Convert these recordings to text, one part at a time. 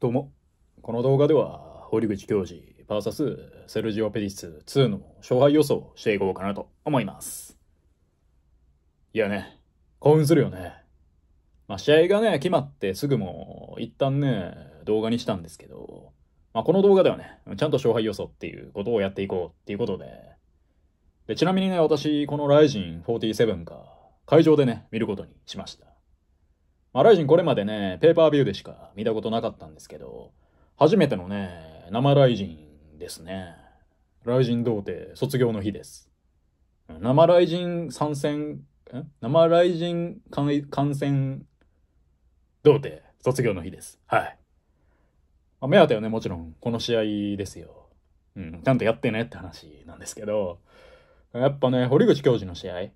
どうも。この動画では、堀口教授 VS セルジオ・ペィス2の勝敗予想をしていこうかなと思います。いやね、興奮するよね。まあ、試合がね、決まってすぐも一旦ね、動画にしたんですけど、まあ、この動画ではね、ちゃんと勝敗予想っていうことをやっていこうっていうことで、でちなみにね、私、この Ryzen47 が会場でね、見ることにしました。まあ、ライジンこれまでね、ペーパービューでしか見たことなかったんですけど、初めてのね、生ライジンですね。ライジン童貞卒業の日です。生ライジン参戦、生ライジン感染童貞卒業の日です。はい。まあ、目当てはね、もちろんこの試合ですよ。うん、ちゃんとやってねって話なんですけど、やっぱね、堀口教授の試合、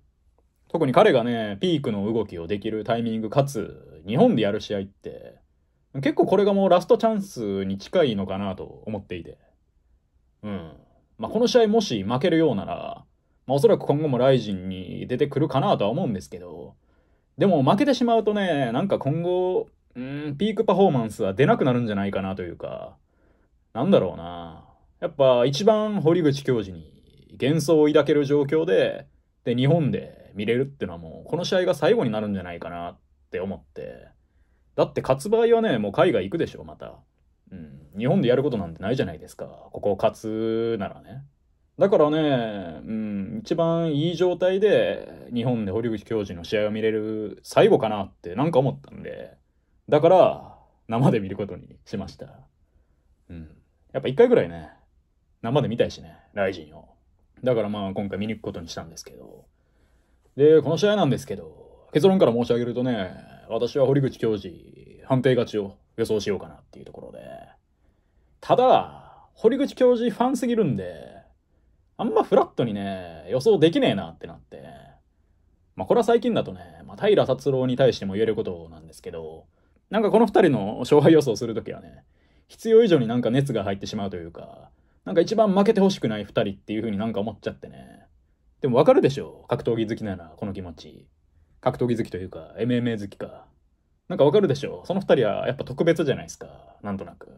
特に彼がね、ピークの動きをできるタイミング、かつ、日本でやる試合って、結構これがもうラストチャンスに近いのかなと思っていて。うん。まあ、この試合もし負けるようなら、まあ、おそらく今後もライジンに出てくるかなとは思うんですけど、でも負けてしまうとね、なんか今後、うん、ピークパフォーマンスは出なくなるんじゃないかなというか、なんだろうな。やっぱ一番堀口教授に幻想を抱ける状況で、で、日本で見れるっていうのはもう、この試合が最後になるんじゃないかなって思って。だって勝つ場合はね、もう海外行くでしょ、また。うん。日本でやることなんてないじゃないですか。ここ勝つならね。だからね、うん、一番いい状態で日本で堀口教授の試合を見れる最後かなってなんか思ったんで、だから生で見ることにしました。うん。やっぱ一回ぐらいね、生で見たいしね、ライジンを。だからまあ今回見に行くことにしたんですけど、で、この試合なんですけど、結論から申し上げるとね、私は堀口教授、判定勝ちを予想しようかなっていうところで。ただ、堀口教授ファンすぎるんで、あんまフラットにね、予想できねえなってなって。まあ、これは最近だとね、まあ、平達郎に対しても言えることなんですけど、なんかこの2人の勝敗予想するときはね、必要以上になんか熱が入ってしまうというか、なんか一番負けてほしくない2人っていう風になんか思っちゃってね。でもわかるでしょ格闘技好きならこの気持ち。格闘技好きというか、MMA 好きか。なんかわかるでしょその二人はやっぱ特別じゃないですか。なんとなく。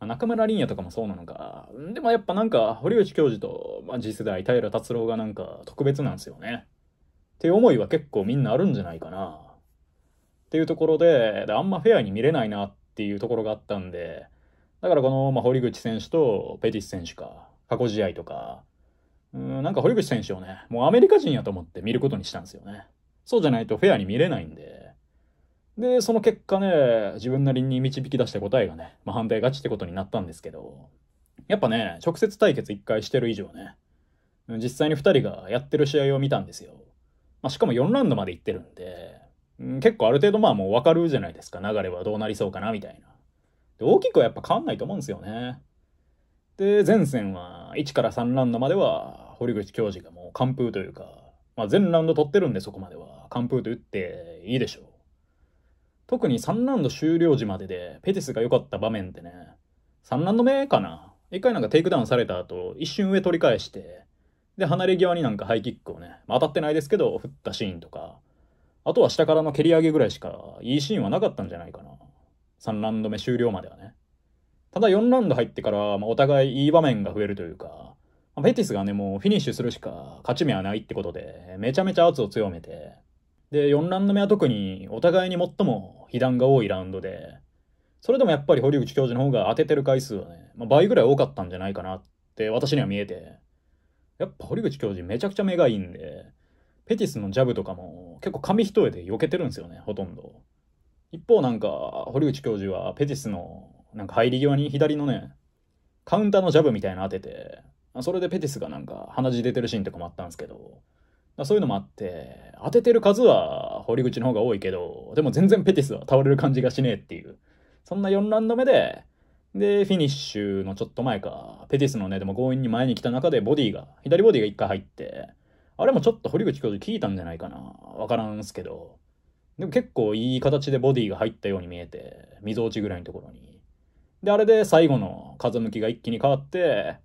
中村凛也とかもそうなのか。でもやっぱなんか、堀内教授と、まあ、次世代平達郎がなんか特別なんですよね。っていう思いは結構みんなあるんじゃないかな。っていうところで、であんまフェアに見れないなっていうところがあったんで、だからこの、まあ、堀口選手とペティス選手か、過去試合とか、うん、なんか堀口選手をね、もうアメリカ人やと思って見ることにしたんですよね。そうじゃないとフェアに見れないんで。で、その結果ね、自分なりに導き出した答えがね、まあ、判定勝ちってことになったんですけど、やっぱね、直接対決1回してる以上ね、実際に2人がやってる試合を見たんですよ。まあ、しかも4ラウンドまで行ってるんで、結構ある程度まあもう分かるじゃないですか、流れはどうなりそうかなみたいな。で大きくはやっぱ変わんないと思うんですよね。で、前線は1から3ラウンドまでは堀口教授がもう完封というか、まあ、全ラウンド取ってるんでそこまでは完封と言っていいでしょう。特に3ラウンド終了時まででペティスが良かった場面ってね、3ラウンド目かな。一回なんかテイクダウンされた後、一瞬上取り返して、で、離れ際になんかハイキックをね、まあ、当たってないですけど、振ったシーンとか、あとは下からの蹴り上げぐらいしかいいシーンはなかったんじゃないかな。3ラウンド目終了まではね。ただ4ラウンド入ってから、まあ、お互いいい場面が増えるというか、まあ、ペティスがね、もうフィニッシュするしか勝ち目はないってことで、めちゃめちゃ圧を強めて、で、4ラウンド目は特にお互いに最も被弾が多いラウンドで、それでもやっぱり堀口教授の方が当ててる回数はね、まあ、倍ぐらい多かったんじゃないかなって私には見えて、やっぱ堀口教授めちゃくちゃ目がいいんで、ペティスのジャブとかも結構紙一重で避けてるんですよね、ほとんど。一方なんか、堀口教授はペティスのなんか入り際に左のね、カウンターのジャブみたいなの当てて、それでペティスがなんか鼻血出てるシーンとかもあったんですけど、そういうのもあって、当ててる数は堀口の方が多いけど、でも全然ペティスは倒れる感じがしねえっていう。そんな4ラウンド目で、で、フィニッシュのちょっと前か、ペティスのね、でも強引に前に来た中でボディが、左ボディが1回入って、あれもちょっと堀口教授聞いたんじゃないかな。わからんすけど。でも結構いい形でボディが入ったように見えて、溝落ちぐらいのところに。で、あれで最後の風向きが一気に変わって、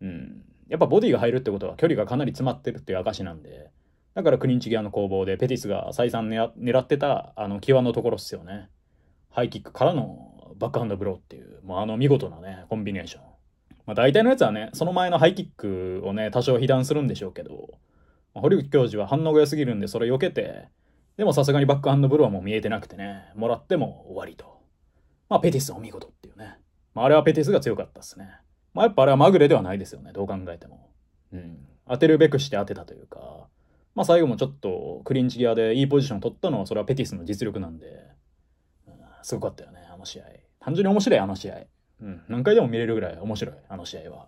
うん。やっぱボディが入るってことは距離がかなり詰まってるっていう証なんで、だからクリンチギアの攻防でペティスが再三狙ってたあの際のところっすよね。ハイキックからのバックハンドブローっていう、もうあの見事なね、コンビネーション。まあ大体のやつはね、その前のハイキックをね、多少被弾するんでしょうけど、まあ、堀口教授は反応が良すぎるんでそれ避けて、でもさすがにバックハンドブローはもう見えてなくてね、もらっても終わりと。まあ、ペティスお見事っていうね。まあ、あれはペティスが強かったですね。まあ、やっぱあれはまぐれではないですよね。どう考えても。うん。当てるべくして当てたというか、まあ、最後もちょっとクリンチギアでいいポジション取ったのは、それはペティスの実力なんで、うん、すごかったよね、あの試合。単純に面白い、あの試合。うん。何回でも見れるぐらい面白い、あの試合は。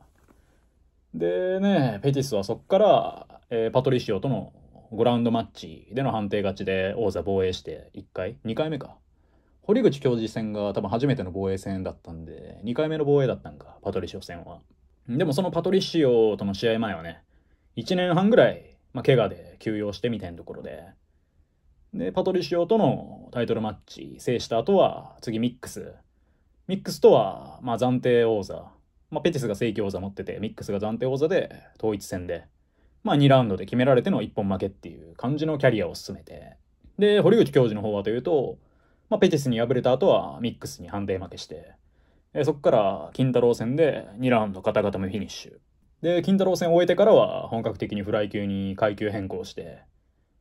でね、ペティスはそこから、えー、パトリシオとの5ラウンドマッチでの判定勝ちで王座防衛して1回、2回目か。堀口教授戦が多分初めての防衛戦だったんで、2回目の防衛だったんか、パトリシオ戦は。でもそのパトリシオとの試合前はね、1年半ぐらい、まあ、怪我で休養してみたいなところで、で、パトリシオとのタイトルマッチ制した後は、次ミックス。ミックスとは、まあ暫定王座。まあペティスが正規王座持ってて、ミックスが暫定王座で統一戦で、まあ2ラウンドで決められての1本負けっていう感じのキャリアを進めて。で、堀口教授の方はというと、まあ、ペティスに敗れた後はミックスに判定負けして、えそこから金太郎戦で2ラウンド片方もフィニッシュ。で、金太郎戦を終えてからは本格的にフライ級に階級変更して、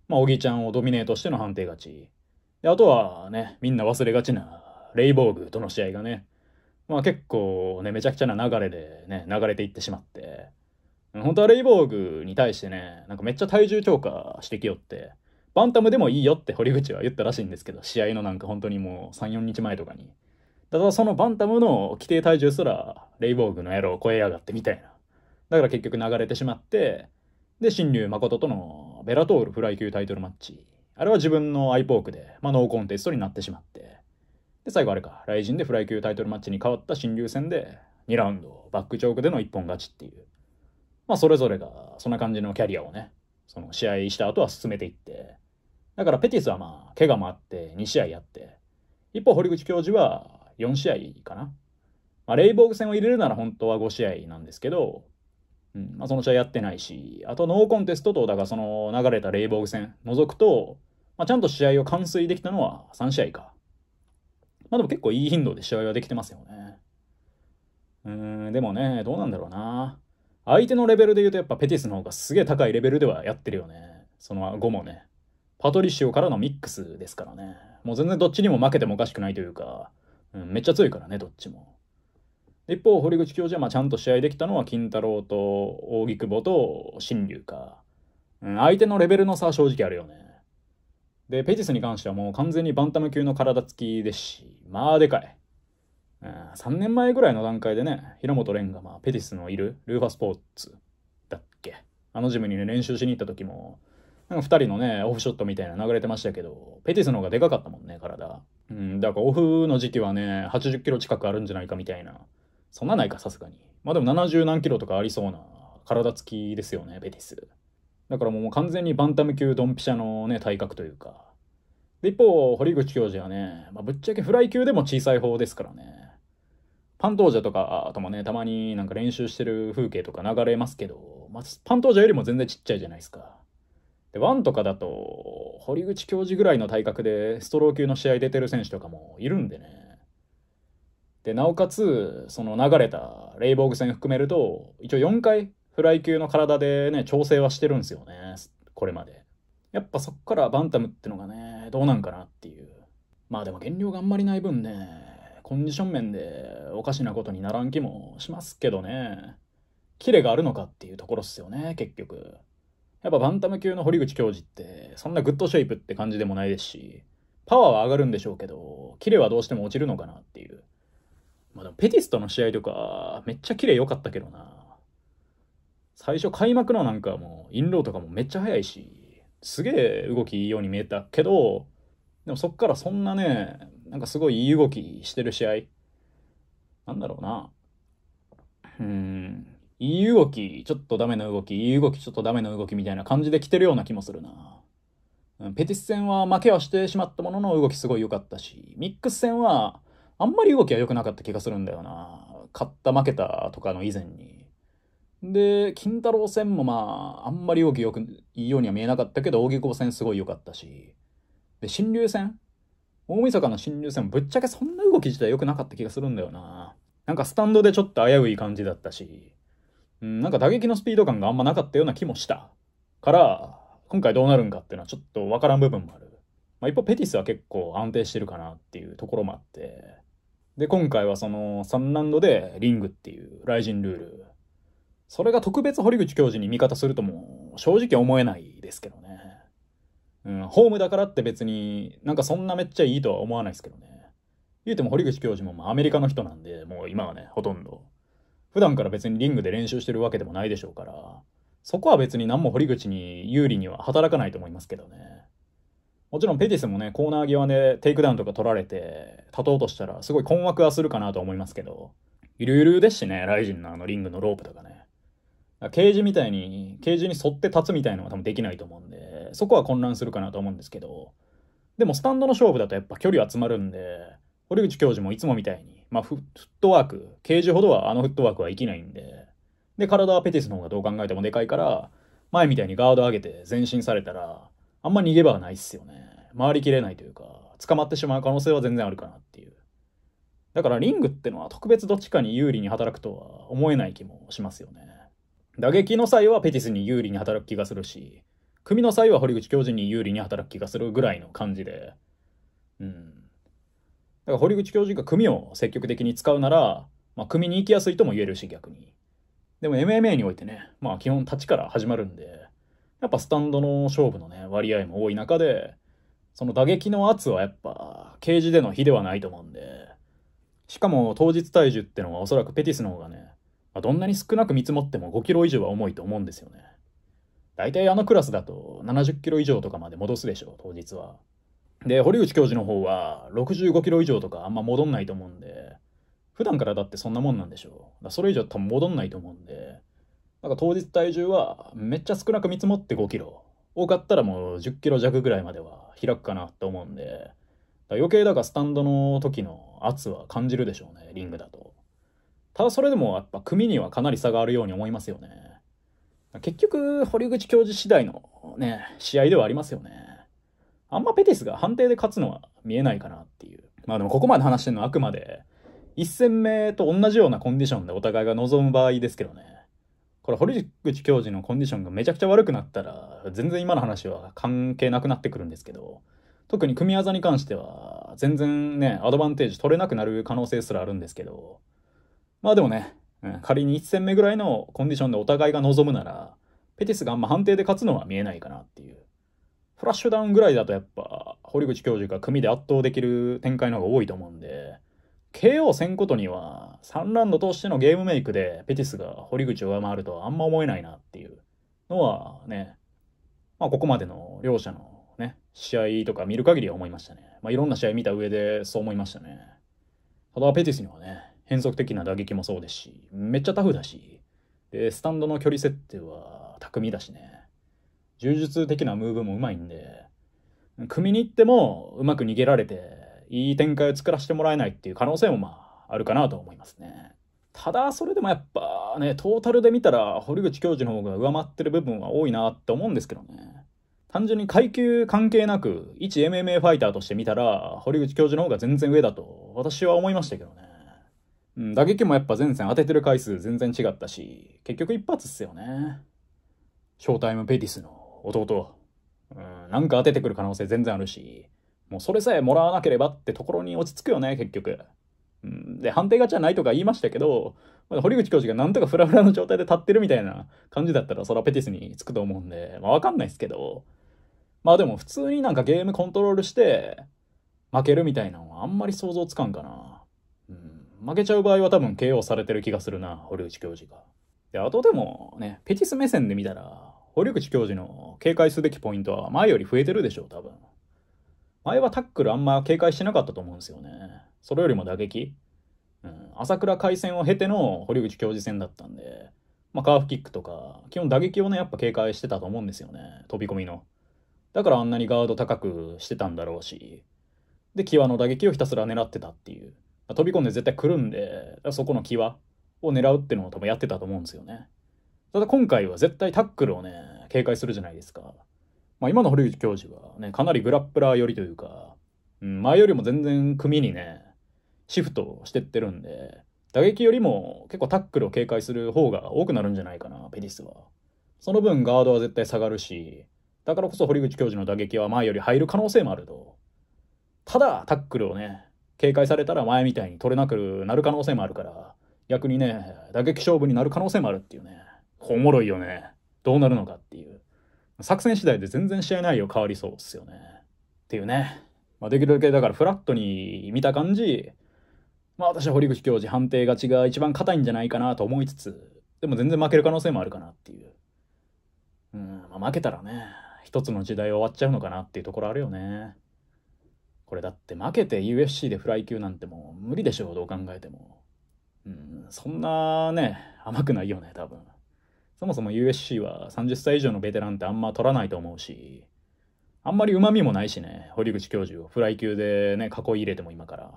まあ、小木ちゃんをドミネートしての判定勝ち。で、あとはね、みんな忘れがちなレイボーグとの試合がね、まあ結構ね、めちゃくちゃな流れでね、流れていってしまって、本当はレイボーグに対してね、なんかめっちゃ体重強化してきよって、バンタムでもいいよって堀口は言ったらしいんですけど、試合のなんか本当にもう3、4日前とかに。ただそのバンタムの規定体重すら、レイボーグの野郎を超えやがってみたいな。だから結局流れてしまって、で、新竜誠とのベラトールフライ級タイトルマッチ。あれは自分のアイポークで、まあ、ノーコンテストになってしまって。で、最後あれか、雷神でフライ級タイトルマッチに変わった新竜戦で、2ラウンド、バックチョークでの一本勝ちっていう。まあ、それぞれが、そんな感じのキャリアをね、その試合した後は進めていって、だからペティスはまあ、怪我もあって2試合やって、一方、堀口教授は4試合かな。まあ、レイボーグ戦を入れるなら本当は5試合なんですけど、うんまあ、その試合やってないし、あとノーコンテストと、だからその流れたレイボーグ戦除くと、まあ、ちゃんと試合を完遂できたのは3試合か。まあでも結構いい頻度で試合はできてますよね。うーん、でもね、どうなんだろうな。相手のレベルで言うとやっぱペティスの方がすげえ高いレベルではやってるよね。その後もね。パトリシオからのミックスですからね。もう全然どっちにも負けてもおかしくないというか、うん、めっちゃ強いからね、どっちも。一方、堀口教授はまちゃんと試合できたのは金太郎と扇久保と新竜か。うん、相手のレベルの差は正直あるよね。で、ペティスに関してはもう完全にバンタム級の体つきですし、まあでかい。うん、3年前ぐらいの段階でね、平本蓮がまあペティスのいるルーファスポーツだっけ。あのジムにね、練習しに行った時も、2人のね、オフショットみたいな流れてましたけど、ペティスの方がでかかったもんね、体。うん、だからオフの時期はね、80キロ近くあるんじゃないかみたいな。そんなないか、さすがに。まあでも70何キロとかありそうな体つきですよね、ペティス。だからもう完全にバンタム級ドンピシャのね、体格というか。で、一方、堀口教授はね、まあ、ぶっちゃけフライ級でも小さい方ですからね。パントージャとかともね、たまになんか練習してる風景とか流れますけど、まあ、パントージャよりも全然ちっちゃいじゃないですか。で、ワンとかだと、堀口教授ぐらいの体格でストロー級の試合出てる選手とかもいるんでね。で、なおかつ、その流れたレイボーグ戦含めると、一応4回フライ級の体でね、調整はしてるんですよね。これまで。やっぱそっからバンタムってのがね、どうなんかなっていう。まあでも減量があんまりない分ね、コンディション面でおかしなことにならん気もしますけどね。キレがあるのかっていうところっすよね、結局。やっぱバンタム級の堀口教授って、そんなグッドシェイプって感じでもないですし、パワーは上がるんでしょうけど、キレはどうしても落ちるのかなっていう。まあでもペティスとの試合とか、めっちゃキレ良かったけどな。最初開幕のなんかもう、インローとかもめっちゃ速いし、すげえ動きいいように見えたけど、でもそっからそんなね、なんかすごいいい動きしてる試合。なんだろうな。うん、いい動き、ちょっとダメな動き、いい動き、ちょっとダメな動きみたいな感じで来てるような気もするな。ペティス戦は負けはしてしまったものの動きすごい良かったし、ミックス戦はあんまり動きは良くなかった気がするんだよな。勝った負けたとかの以前に。で、金太郎戦もまあ、あんまり動き良く、いいようには見えなかったけど、大久保戦すごい良かったし。で、新竜戦大晦日の新竜戦もぶっちゃけそんな動き自体良くなかった気がするんだよな。なんかスタンドでちょっと危うい感じだったし。うん、なんか打撃のスピード感があんまなかったような気もした。から、今回どうなるんかっていうのはちょっとわからん部分もある。まあ、一方、ペティスは結構安定してるかなっていうところもあって。で、今回はその3ラウンドでリングっていうライジンルール。それが特別堀口教授に味方するとも正直思えないですけどね。うん、ホームだからって別になんかそんなめっちゃいいとは思わないですけどね。言うても堀口教授もまあアメリカの人なんで、もう今はね、ほとんど。普段から別にリングで練習してるわけでもないでしょうから、そこは別に何も堀口に有利には働かないと思いますけどね。もちろんペティスもね、コーナー際でテイクダウンとか取られて、立とうとしたらすごい困惑はするかなと思いますけど、ゆるゆるですしね、ライジンのあのリングのロープとかね。ケージみたいに、ケージに沿って立つみたいなのは多分できないと思うんで、そこは混乱するかなと思うんですけど、でもスタンドの勝負だとやっぱ距離集まるんで、堀口教授もいつもみたいにまあ、フットワーク、ケージほどはあのフットワークは生きないんで、で、体はペティスの方がどう考えてもでかいから、前みたいにガード上げて前進されたら、あんま逃げ場はないっすよね。回りきれないというか、捕まってしまう可能性は全然あるかなっていう。だからリングってのは特別どっちかに有利に働くとは思えない気もしますよね。打撃の際はペティスに有利に働く気がするし、組の際は堀口教授に有利に働く気がするぐらいの感じで、うん、だから堀口教授が組を積極的に使うなら、まあ、組に行きやすいとも言えるし逆に。でも MMA においてね、まあ基本立ちから始まるんで、やっぱスタンドの勝負のね、割合も多い中で、その打撃の圧はやっぱ、ケージでの比ではないと思うんで、しかも当日体重ってのはおそらくペティスの方がね、まあ、どんなに少なく見積もっても5キロ以上は重いと思うんですよね。大体あのクラスだと70キロ以上とかまで戻すでしょう、当日は。で、堀口教授の方は65キロ以上とかあんま戻んないと思うんで、普段からだってそんなもんなんでしょう。だそれ以上多分戻んないと思うんで、なんか当日体重はめっちゃ少なく見積もって5キロ。多かったらもう10キロ弱ぐらいまでは開くかなと思うんで、余計だからスタンドの時の圧は感じるでしょうね、リングだと。ただそれでもやっぱ組にはかなり差があるように思いますよね。結局、堀口教授次第のね、試合ではありますよね。あんまペティスが判定で勝つのは見えないかなっていう。まあでもここまで話してるのはあくまで、1戦目と同じようなコンディションでお互いが望む場合ですけどね。これ、堀口教授のコンディションがめちゃくちゃ悪くなったら、全然今の話は関係なくなってくるんですけど、特に組み技に関しては、全然ね、アドバンテージ取れなくなる可能性すらあるんですけど、まあでもね、仮に1戦目ぐらいのコンディションでお互いが望むなら、ペティスがあんま判定で勝つのは見えないかなっていう。フラッシュダウンぐらいだとやっぱ、堀口教授が組で圧倒できる展開の方が多いと思うんで、KO 戦ことには、3ラウンド通してのゲームメイクで、ペティスが堀口を上回るとはあんま思えないなっていうのはね、まあ、ここまでの両者のね、試合とか見る限りは思いましたね。まあ、いろんな試合見た上でそう思いましたね。ただ、ペティスにはね、変則的な打撃もそうですし、めっちゃタフだし、で、スタンドの距離設定は巧みだしね。柔術的なムーブもうまいんで、組みに行ってもうまく逃げられて、いい展開を作らせてもらえないっていう可能性もまあ、あるかなと思いますね。ただ、それでもやっぱね、トータルで見たら、堀口教授の方が上回ってる部分は多いなって思うんですけどね。単純に階級関係なく、一 MMA ファイターとして見たら、堀口教授の方が全然上だと、私は思いましたけどね。うん、打撃もやっぱ前線当ててる回数全然違ったし、結局一発っすよね。ショータイムペティスの弟、うん、なんか当ててくる可能性全然あるし、もうそれさえもらわなければってところに落ち着くよね、結局。うん、で、判定勝ちはないとか言いましたけど、まあ、堀口教授がなんとかフラフラの状態で立ってるみたいな感じだったら、そらペティスにつくと思うんで、まあわかんないですけど、まあでも普通になんかゲームコントロールして、負けるみたいなのはあんまり想像つかんかな。うん、負けちゃう場合は多分 KO されてる気がするな、堀内教授が。で、あとでもね、ペティス目線で見たら、堀口教授の警戒すべきポイントは前より増えてるでしょう、多分。前はタックルあんま警戒してなかったと思うんですよね。それよりも打撃。うん、朝倉海戦を経ての堀口教授戦だったんで、まあ、カーフキックとか、基本打撃をね、やっぱ警戒してたと思うんですよね。飛び込みの。だからあんなにガード高くしてたんだろうし、で、際の打撃をひたすら狙ってたっていう。飛び込んで絶対来るんで、そこの際を狙うっていうのを多分やってたと思うんですよね。ただ今回は絶対タックルをね、警戒するじゃないですか。まあ今の堀口教授はね、かなりグラップラー寄りというか、うん、前よりも全然組にね、シフトしてってるんで、打撃よりも結構タックルを警戒する方が多くなるんじゃないかな、ペディスは。その分ガードは絶対下がるし、だからこそ堀口教授の打撃は前より入る可能性もあると。ただ、タックルをね、警戒されたら前みたいに取れなくなる可能性もあるから、逆にね、打撃勝負になる可能性もあるっていうね。おもろいよね。どうなるのかっていう。作戦次第で全然試合内容変わりそうっすよね。っていうね。まあ、できるだけだからフラットに見た感じ、まあ私は堀口教授判定勝ちが一番硬いんじゃないかなと思いつつ、でも全然負ける可能性もあるかなっていう。うん、まあ、負けたらね、一つの時代終わっちゃうのかなっていうところあるよね。これだって負けて UFC でフライ級なんてもう無理でしょう、どう考えても。うん、そんなね、甘くないよね、多分。そもそも USC は30歳以上のベテランってあんま取らないと思うし、あんまり旨味もないしね、堀口教授をフライ級でね、囲い入れても今から。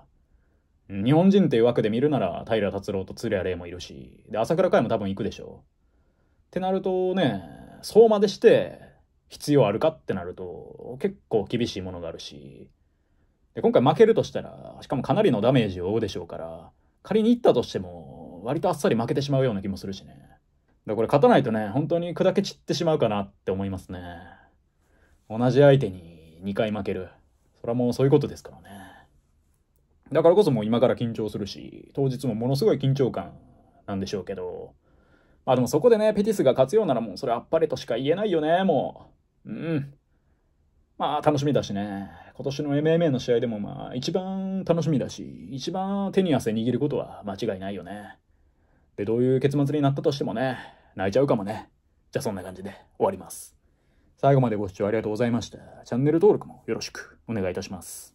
日本人っていう枠で見るなら、平達郎と鶴谷玲もいるし、で、朝倉海も多分行くでしょう。ってなるとね、そうまでして必要あるかってなると、結構厳しいものがあるし、で今回負けるとしたら、しかもかなりのダメージを負うでしょうから、仮に行ったとしても、割とあっさり負けてしまうような気もするしね。だこれ勝たないとね、本当に砕け散ってしまうかなって思いますね。同じ相手に2回負ける。それはもうそういうことですからね。だからこそもう今から緊張するし、当日もものすごい緊張感なんでしょうけど、まあでもそこでね、ペティスが勝つようならもうそれあっぱれとしか言えないよね、もう。うん。まあ楽しみだしね。今年の MMA の試合でもまあ一番楽しみだし、一番手に汗握ることは間違いないよね。で、どういう結末になったとしてもね、泣いちゃうかもね。じゃあそんな感じで終わります。最後までご視聴ありがとうございました。チャンネル登録もよろしくお願いいたします。